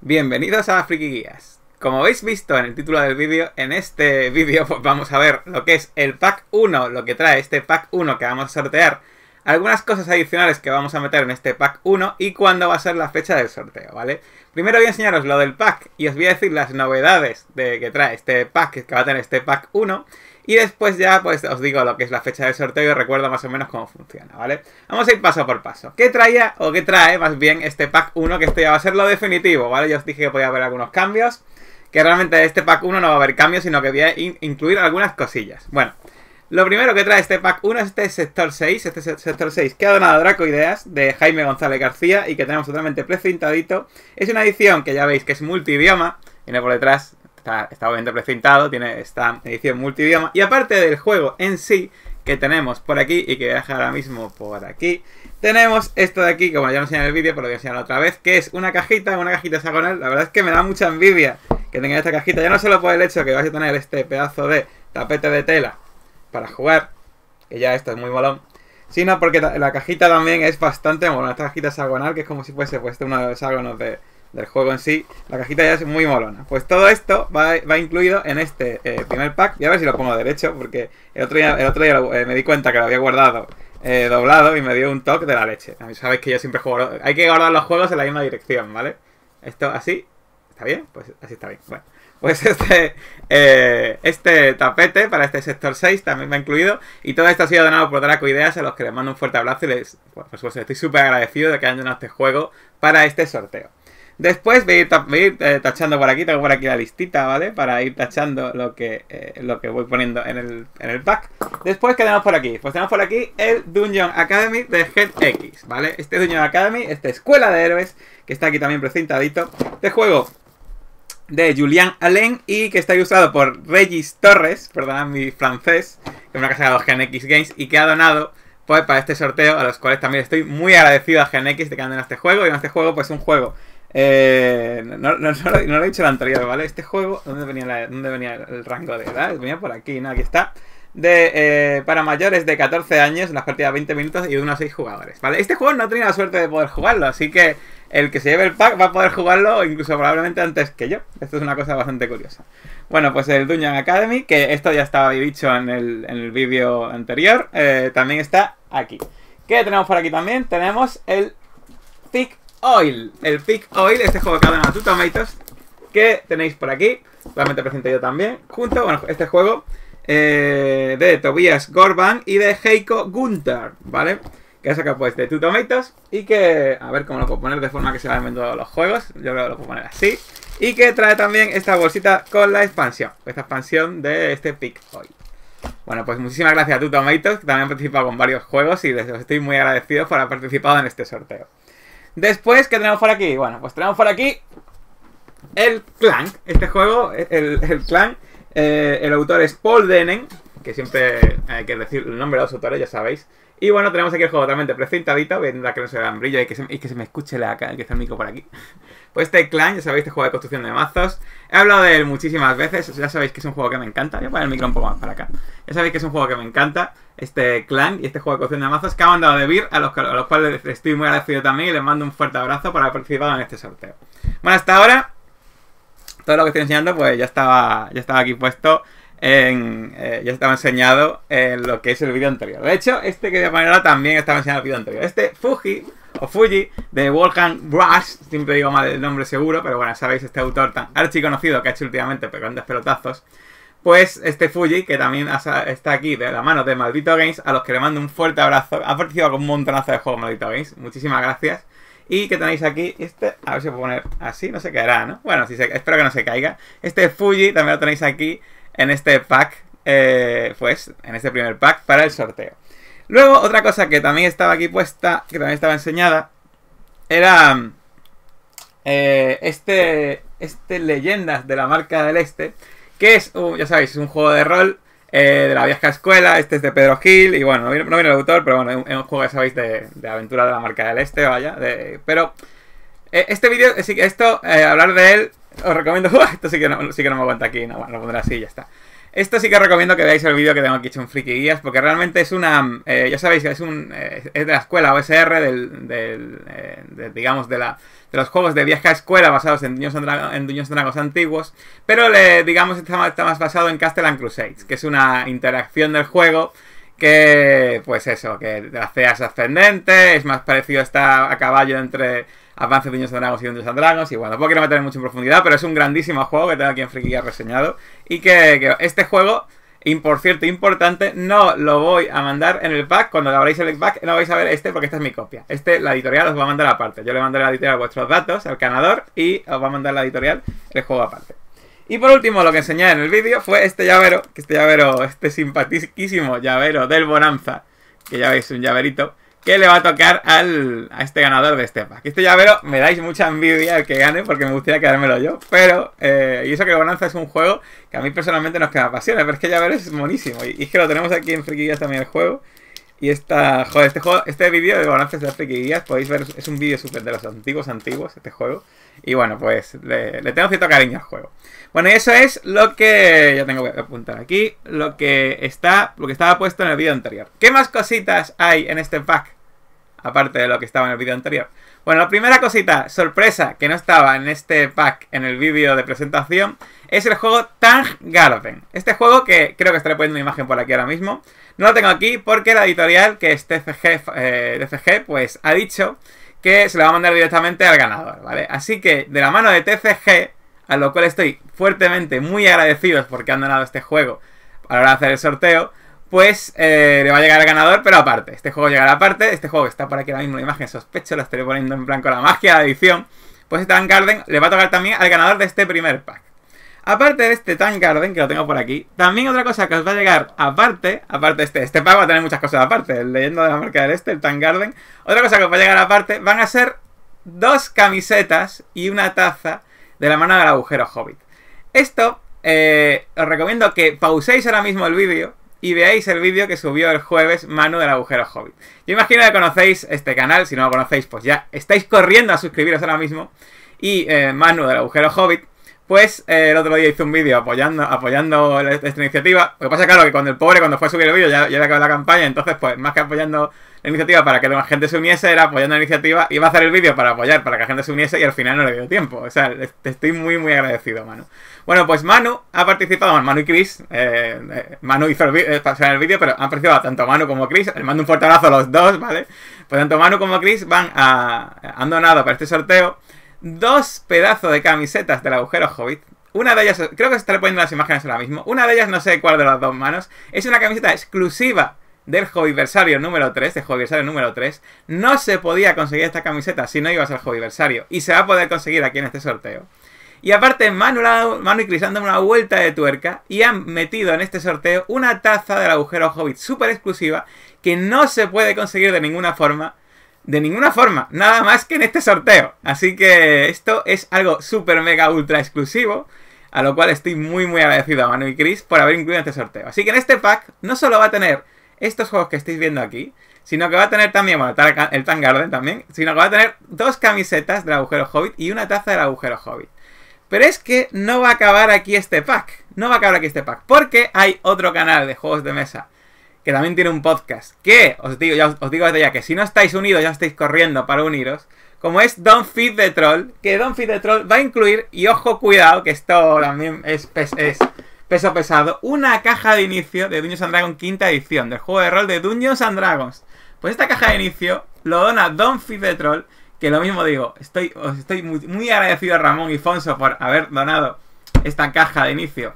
Bienvenidos a Friki Como habéis visto en el título del vídeo, en este vídeo pues, vamos a ver lo que es el pack 1, lo que trae este pack 1 que vamos a sortear, algunas cosas adicionales que vamos a meter en este pack 1 y cuándo va a ser la fecha del sorteo, ¿vale? Primero voy a enseñaros lo del pack y os voy a decir las novedades de que trae este pack, que va a tener este pack 1 y después ya, pues os digo lo que es la fecha del sorteo y recuerdo más o menos cómo funciona, ¿vale? Vamos a ir paso por paso. ¿Qué traía o qué trae más bien este pack 1? Que esto ya va a ser lo definitivo, ¿vale? Yo os dije que podía haber algunos cambios. Que realmente este pack 1 no va a haber cambios, sino que voy a incluir algunas cosillas. Bueno, lo primero que trae este pack 1 es este sector 6, este sector 6 que ha donado Draco Ideas de Jaime González García y que tenemos totalmente precintadito. Es una edición que ya veis que es multidioma, viene por detrás está, obviamente precintado, tiene esta edición multidioma. Y aparte del juego en sí, que tenemos por aquí y que voy a dejar ahora mismo por aquí, tenemos esto de aquí, como ya no enseñé en el vídeo, pero lo voy a enseñar otra vez, que es una cajita, una cajita hexagonal. La verdad es que me da mucha envidia que tenga esta cajita, ya no solo por el hecho que vas a tener este pedazo de tapete de tela para jugar, que ya esto es muy molón, sino porque la cajita también es bastante bueno Esta cajita hexagonal, que es como si fuese pues, uno de los hexágonos de del juego en sí, la cajita ya es muy molona. Pues todo esto va, incluido en este eh, primer pack. Y a ver si lo pongo derecho, porque el otro día, eh, me di cuenta que lo había guardado eh, doblado y me dio un toque de la leche. sabéis que yo siempre juego... Hay que guardar los juegos en la misma dirección, ¿vale? Esto así, ¿está bien? Pues así está bien. Bueno. Pues este, este tapete para este sector 6 también me ha incluido. Y todo esto ha sido donado por Draco Ideas, a los que les mando un fuerte abrazo y les, por supuesto, pues, estoy súper agradecido de que hayan donado este juego para este sorteo. Después voy a ir, eh, tachando por aquí, tengo por aquí la listita, ¿vale? Para ir tachando lo que, eh, lo que voy poniendo en el, pack. Después, ¿qué tenemos por aquí? Pues tenemos por aquí el Dungeon Academy de Gen X, ¿vale? Este Dungeon Academy, esta escuela de héroes, que está aquí también presentadito de juego de Julian Allen y que está usado por Regis Torres, perdonad mi francés, que es una casa de Gen X Games y que ha donado pues para este sorteo, a los cuales también estoy muy agradecido a X de que anden a este juego. Y en este juego, pues un juego. Eh, no, lo, he dicho el anterior, ¿vale? Este juego, ¿dónde venía, la, dónde venía el rango de edad? Venía por aquí, ¿no? Aquí está. De, eh, para mayores de 14 años, las partida de 20 minutos y de unos 6 jugadores, ¿vale? Este juego no tenía la suerte de poder jugarlo, así que el que se lleve el pack va a poder jugarlo incluso probablemente antes que yo. Esto es una cosa bastante curiosa. Bueno, pues el Dungeon Academy, que esto ya estaba dicho en el, vídeo anterior, eh, también está aquí. ¿Qué tenemos por aquí también? Tenemos el pick Oil. El pick Oil, este juego de cadena de Tomatoes, que tenéis por aquí. Realmente presento yo también. Junto, bueno, este juego eh, de Tobias Gorban y de Heiko Gunther, ¿vale? vale que ha pues de Two y que, a ver cómo lo puedo poner de forma que se vayan vendiendo los juegos, yo creo que lo puedo poner así. Y que trae también esta bolsita con la expansión, esta expansión de este pick hoy. Bueno, pues muchísimas gracias a Two que también han participado con varios juegos y les estoy muy agradecido por haber participado en este sorteo. Después, ¿qué tenemos por aquí? Bueno, pues tenemos por aquí el Clank, este juego, el, el Clank, eh, el autor es Paul Denen, que siempre hay que decir el nombre de los autores, ya sabéis. Y bueno, tenemos aquí el juego totalmente precintadito, intentar que no se dan brillo y que se, me escuche la que está el micro por aquí. Pues este clan, ya sabéis, este juego de construcción de mazos. He hablado de él muchísimas veces, ya sabéis que es un juego que me encanta. Voy a poner el micro un poco más para acá. Ya sabéis que es un juego que me encanta, este clan y este juego de construcción de mazos que ha mandado de Vir, a los, a los cuales estoy muy agradecido también y les mando un fuerte abrazo por haber participado en este sorteo. Bueno, hasta ahora, todo lo que estoy enseñando, pues ya estaba, ya estaba aquí puesto eh, ya estaba enseñado en lo que es el vídeo anterior. De hecho, este que de manera también estaba enseñado el vídeo anterior. Este Fuji, o Fuji, de Wolfgang Rush, siempre digo mal el nombre seguro, pero bueno, sabéis, este autor tan archi conocido que ha hecho últimamente Pero grandes pelotazos. Pues este Fuji, que también está aquí de la mano de Maldito Games, a los que le mando un fuerte abrazo. Ha participado con un montonazo de juegos Maldito Games. Muchísimas gracias. Y que tenéis aquí, este, a ver si puedo poner así, no se caerá, ¿no? Bueno, si espero que no se caiga. Este Fuji también lo tenéis aquí en este pack, eh, pues, en este primer pack para el sorteo. Luego, otra cosa que también estaba aquí puesta, que también estaba enseñada, era eh, este, este Leyendas de la marca del Este, que es, ya sabéis, es un juego de rol eh, de la vieja escuela, este es de Pedro Gil, y bueno, no viene, el autor, pero bueno, es un, juego, ya sabéis, de, aventura de la marca del Este, vaya, pero... Este vídeo, esto, hablar de él, os recomiendo... esto sí que, no, sí que no me aguanta aquí, no, lo pondré así y ya está. Esto sí que recomiendo que veáis el vídeo que tengo aquí hecho en Friki Guías, porque realmente es una... Eh, ya sabéis que es, un, eh, es de la escuela OSR, del, del eh, de, digamos, de, la, de los juegos de vieja escuela basados en Dungeons and, Dragons antiguos, pero le, digamos está más, está más basado en Castle and Crusades, que es una interacción del juego que, pues eso, que la CEA es ascendente, es más parecido a estar a caballo entre avances de de dragos y de and Dragons. Y bueno, voy quiero meter mucho en profundidad, pero es un grandísimo juego que tengo aquí en Friki ya reseñado. Y que, este juego y por cierto, importante, no lo voy a mandar en el pack. Cuando abráis el pack, no vais a ver este porque esta es mi copia. Este, la editorial os va a mandar aparte. Yo le mandaré la editorial a vuestros datos al ganador y os va a mandar la editorial el juego aparte. Y por último, lo que enseñé en el vídeo fue este llavero, que este llavero, este simpaticísimo llavero del Bonanza, que ya veis, un llaverito, que le va a tocar al, a este ganador de este pack. Este llavero me dais mucha envidia el que gane porque me gustaría quedármelo yo, pero... Eh, y eso que Bonanza es un juego que a mí personalmente nos queda pasión. pero es que ya llavero es monísimo. Y, es que lo tenemos aquí en Friki también el juego. Y esta, joder, este, juego, este vídeo de Bonanza de Friki podéis ver, es un vídeo súper de los antiguos antiguos, este juego. Y bueno, pues le, le, tengo cierto cariño al juego. Bueno, y eso es lo que. Ya tengo que apuntar aquí. Lo que está. Lo que estaba puesto en el vídeo anterior. ¿Qué más cositas hay en este pack? aparte de lo que estaba en el vídeo anterior. Bueno, la primera cosita, sorpresa, que no estaba en este pack, en el vídeo de presentación, es el juego Tang Garden. Este juego que creo que estaré poniendo una imagen por aquí ahora mismo. No lo tengo aquí porque la editorial, que es TCG, eh, pues ha dicho que se lo va a mandar directamente al ganador, ¿vale? Así que, de la mano de TCG, a lo cual estoy fuertemente muy agradecido porque han donado este juego para hacer el sorteo, pues eh, le va a llegar al ganador, pero aparte. Este juego llegará aparte. Este juego que está por aquí ahora mismo la imagen sospecho, lo estaré poniendo en blanco la magia, la edición. Pues este Tank Garden le va a tocar también al ganador de este primer pack. Aparte de este Tank Garden, que lo tengo por aquí, también otra cosa que os va a llegar aparte, aparte este, este pack va a tener muchas cosas aparte, el leyendo de la marca del este, el Tank Garden, otra cosa que os va a llegar aparte van a ser dos camisetas y una taza de la mano del agujero Hobbit. Esto eh, os recomiendo que pauséis ahora mismo el vídeo, y veáis el vídeo que subió el jueves Manu del Agujero Hobbit. Yo imagino que conocéis este canal, si no lo conocéis, pues ya estáis corriendo a suscribiros ahora mismo. Y eh, Manu del Agujero Hobbit pues eh, el otro día hice un vídeo apoyando, apoyando esta, iniciativa. Lo que pasa, claro, que cuando el pobre, cuando fue a subir el vídeo, ya, ya había acabado la campaña. Entonces, pues, más que apoyando la iniciativa para que la gente se uniese, era apoyando la iniciativa. Iba a hacer el vídeo para apoyar, para que la gente se uniese y al final no le dio tiempo. O sea, te estoy muy, muy agradecido, Manu. Bueno, pues Manu ha participado, Manu y Chris. Eh, eh, Manu hizo el, el vídeo, pero han participado tanto Manu como Chris. Les mando un fuerte abrazo a los dos, ¿vale? Pues tanto Manu como Chris van a, han donado para este sorteo dos pedazos de camisetas del agujero Hobbit. Una de ellas, creo que se estaré poniendo las imágenes ahora mismo. Una de ellas, no sé cuál de las dos manos. Es una camiseta exclusiva del Hobbyversario número 3, de número 3. No se podía conseguir esta camiseta si no ibas al aniversario Y se va a poder conseguir aquí en este sorteo. Y aparte, Manu, y una vuelta de tuerca y han metido en este sorteo una taza del agujero Hobbit súper exclusiva que no se puede conseguir de ninguna forma de ninguna forma, nada más que en este sorteo. Así que esto es algo súper mega ultra exclusivo, a lo cual estoy muy muy agradecido a Manu y Chris por haber incluido este sorteo. Así que en este pack no solo va a tener estos juegos que estáis viendo aquí, sino que va a tener también, bueno, el Tang Garden también, sino que va a tener dos camisetas del agujero Hobbit y una taza del agujero Hobbit. Pero es que no va a acabar aquí este pack, no va a acabar aquí este pack, porque hay otro canal de juegos de mesa que también tiene un podcast. Que, os digo, ya, os digo desde ya, que si no estáis unidos, ya estáis corriendo para uniros. Como es Don't Feed the Troll, que Don't Feed the Troll va a incluir, y ojo, cuidado, que esto también es, peso pesado, una caja de inicio de Dungeons and Dragons quinta edición, del juego de rol de Dungeons and Dragons. Pues esta caja de inicio lo dona Don Troll, que lo mismo digo, estoy, os estoy muy, muy, agradecido a Ramón y Fonso por haber donado esta caja de inicio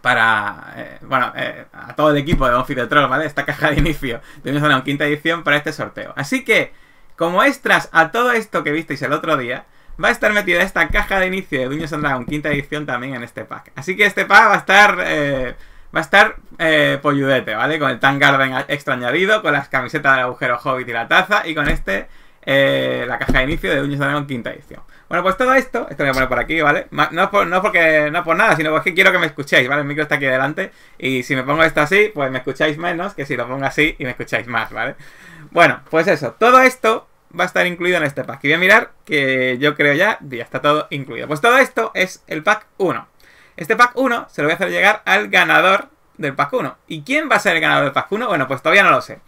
para, eh, bueno, eh, a todo el equipo de Office de Troll, ¿vale? Esta caja de inicio de una quinta edición para este sorteo. Así que, como extras a todo esto que visteis el otro día, va a estar metida esta caja de inicio de Dungeons and Dragons quinta edición también en este pack. Así que este pack va a estar... Eh, va a estar eh, polludete, ¿vale? Con el Tank Garden extra añadido, con las camisetas del agujero Hobbit y la taza, y con este eh, la caja de inicio de Dungeons Dragon quinta edición. Bueno, pues todo esto, esto lo voy a poner por aquí, ¿vale? No por, no porque, no por nada, sino porque quiero que me escuchéis, ¿vale? El micro está aquí delante y si me pongo esto así, pues me escucháis menos que si lo pongo así y me escucháis más, ¿vale? Bueno, pues eso, todo esto va a estar incluido en este pack. Y voy a mirar que yo creo ya, ya está todo incluido. Pues todo esto es el pack 1. Este pack 1 se lo voy a hacer llegar al ganador del pack 1. ¿Y quién va a ser el ganador del pack 1? Bueno, pues todavía no lo sé.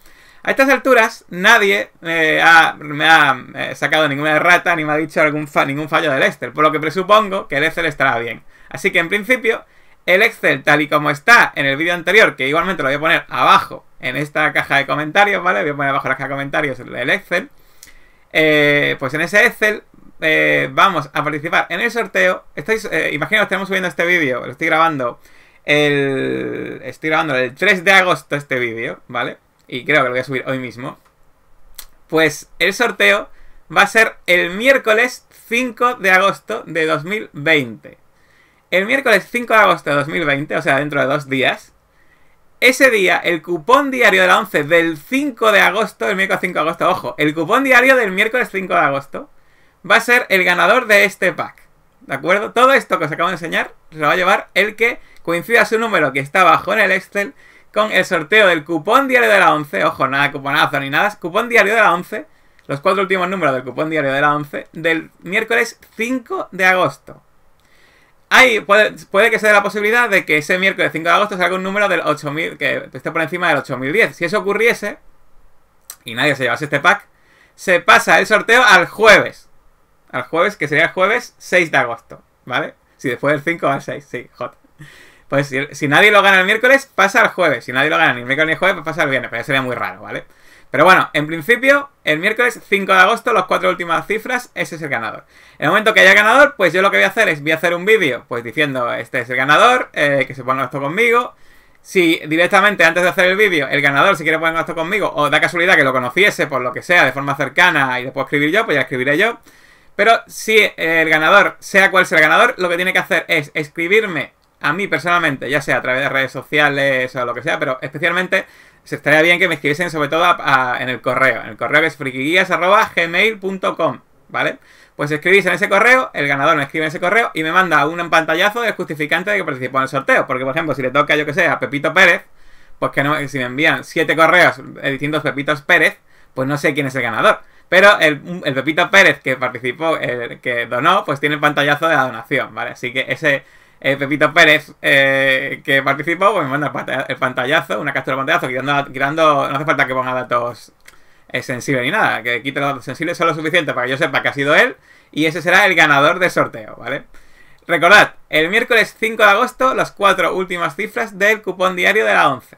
A estas alturas, nadie eh, me ha eh, sacado ninguna rata ni me ha dicho algún ningún fallo del Excel, por lo que presupongo que el Excel estará bien. Así que en principio, el Excel tal y como está en el vídeo anterior, que igualmente lo voy a poner abajo en esta caja de comentarios, ¿vale? Voy a poner abajo en la caja de comentarios el Excel. Eh, pues en ese Excel vamos a participar en el sorteo. Estáis, imagino que estamos subiendo este vídeo, lo estoy grabando el... Estoy grabando el 3 de agosto este vídeo, ¿vale? y creo que lo voy a subir hoy mismo, pues el sorteo va a ser el miércoles 5 de agosto de 2020. El miércoles 5 de agosto de 2020, o sea, dentro de dos días, ese día, el cupón diario de la 11 del 5 de agosto, el miércoles 5 de agosto, ojo, el cupón diario del miércoles 5 de agosto va a ser el ganador de este pack. ¿De acuerdo? Todo esto que os acabo de enseñar se lo va a llevar el que coincida su número que está abajo en el Excel con el sorteo del cupón diario de la 11. Ojo, nada cuponazo ni nada. Cupón diario de la 11. Los cuatro últimos números del cupón diario de la 11 del miércoles 5 de agosto. Ahí puede, puede, que sea la posibilidad de que ese miércoles 5 de agosto salga un número del 8000 que esté por encima del 8010. Si eso ocurriese y nadie se llevase este pack, se pasa el sorteo al jueves. Al jueves, que sería el jueves 6 de agosto, ¿vale? Si después del 5 al 6, sí, hot. Pues si, nadie lo gana el miércoles, pasa al jueves. Si nadie lo gana ni el miércoles ni el jueves, pasa el viernes. Pero ya sería muy raro, ¿vale? Pero bueno, en principio, el miércoles 5 de agosto, las cuatro últimas cifras, ese es el ganador. En el momento que haya ganador, pues yo lo que voy a hacer es, voy a hacer un vídeo, pues diciendo, este es el ganador, eh, que se ponga esto conmigo. Si directamente antes de hacer el vídeo, el ganador si quiere poner esto conmigo, o da casualidad que lo conociese por lo que sea, de forma cercana, y después escribir yo, pues ya escribiré yo. Pero si el ganador, sea cual sea el ganador, lo que tiene que hacer es escribirme a mí personalmente, ya sea a través de redes sociales o lo que sea, pero especialmente se estaría bien que me escribiesen sobre todo en el correo, en el correo que es frikiguías.gmail.com, ¿vale? Pues escribís en ese correo, el ganador me escribe en ese correo y me manda un pantallazo de justificante de que participó en el sorteo. Porque, por ejemplo, si le toca, yo que sé, a Pepito Pérez, pues que no, si me envían siete correos de distintos Pepitos Pérez, pues no sé quién es el ganador. Pero el, Pepito Pérez que participó, el que donó, pues tiene el pantallazo de la donación, ¿vale? Así que ese eh, Pepito Pérez, eh, que participó, me pues, manda el pantallazo, una captura de pantallazo, no hace falta que ponga datos eh, sensibles ni nada, que quite los datos sensibles lo suficiente para que yo sepa que ha sido él, y ese será el ganador del sorteo, ¿vale? Recordad, el miércoles 5 de agosto, las cuatro últimas cifras del cupón diario de la 11.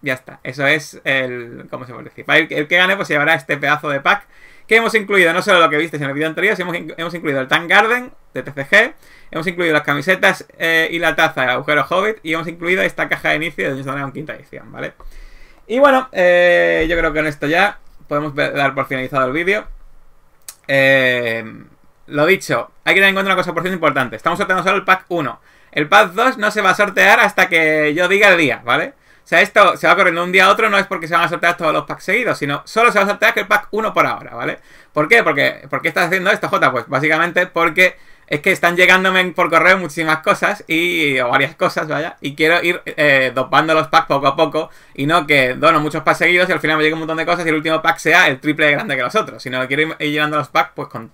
Ya está, eso es el... ¿Cómo se puede decir? El, el que gane pues llevará este pedazo de pack que hemos incluido no solo lo que visteis en el vídeo anterior, sino hemos, hemos incluido el Tank Garden de TCG, hemos incluido las camisetas eh, y la taza de Agujero Hobbit y hemos incluido esta caja de inicio de Dungeons en quinta edición, ¿vale? Y bueno, eh, yo creo que con esto ya podemos dar por finalizado el vídeo. Eh, lo dicho, hay que tener en cuenta una cosa por cierto importante. Estamos sorteando solo el pack 1. El pack 2 no se va a sortear hasta que yo diga el día, ¿vale? O sea, esto se va corriendo de un día a otro, no es porque se van a sortear todos los packs seguidos, sino solo se va a sortear que el pack uno por ahora, ¿vale? ¿Por qué? Porque, ¿Por qué estás haciendo esto, Jota? Pues básicamente porque es que están llegándome por correo muchísimas cosas y o varias cosas, vaya, y quiero ir eh, dopando los packs poco a poco y no que dono muchos packs seguidos y al final me llegue un montón de cosas y el último pack sea el triple de grande que los otros, sino que quiero ir, llenando los packs pues con,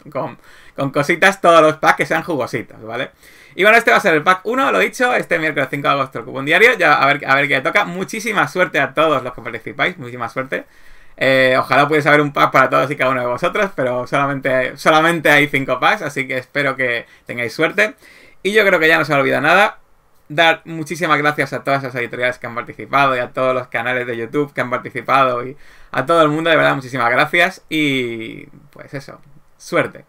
con, cositas, todos los packs que sean jugositos, ¿vale? vale y bueno, este va a ser el pack 1, lo dicho, este miércoles 5 de agosto, el cupón diario. Ya a ver, a ver qué toca. Muchísima suerte a todos los que participáis, muchísima suerte. Eh, ojalá pudiese haber un pack para todos y cada uno de vosotros, pero solamente, solamente hay 5 packs, así que espero que tengáis suerte. Y yo creo que ya no se olvida nada. Dar muchísimas gracias a todas las editoriales que han participado y a todos los canales de YouTube que han participado y a todo el mundo, de verdad, muchísimas gracias. Y pues eso, suerte.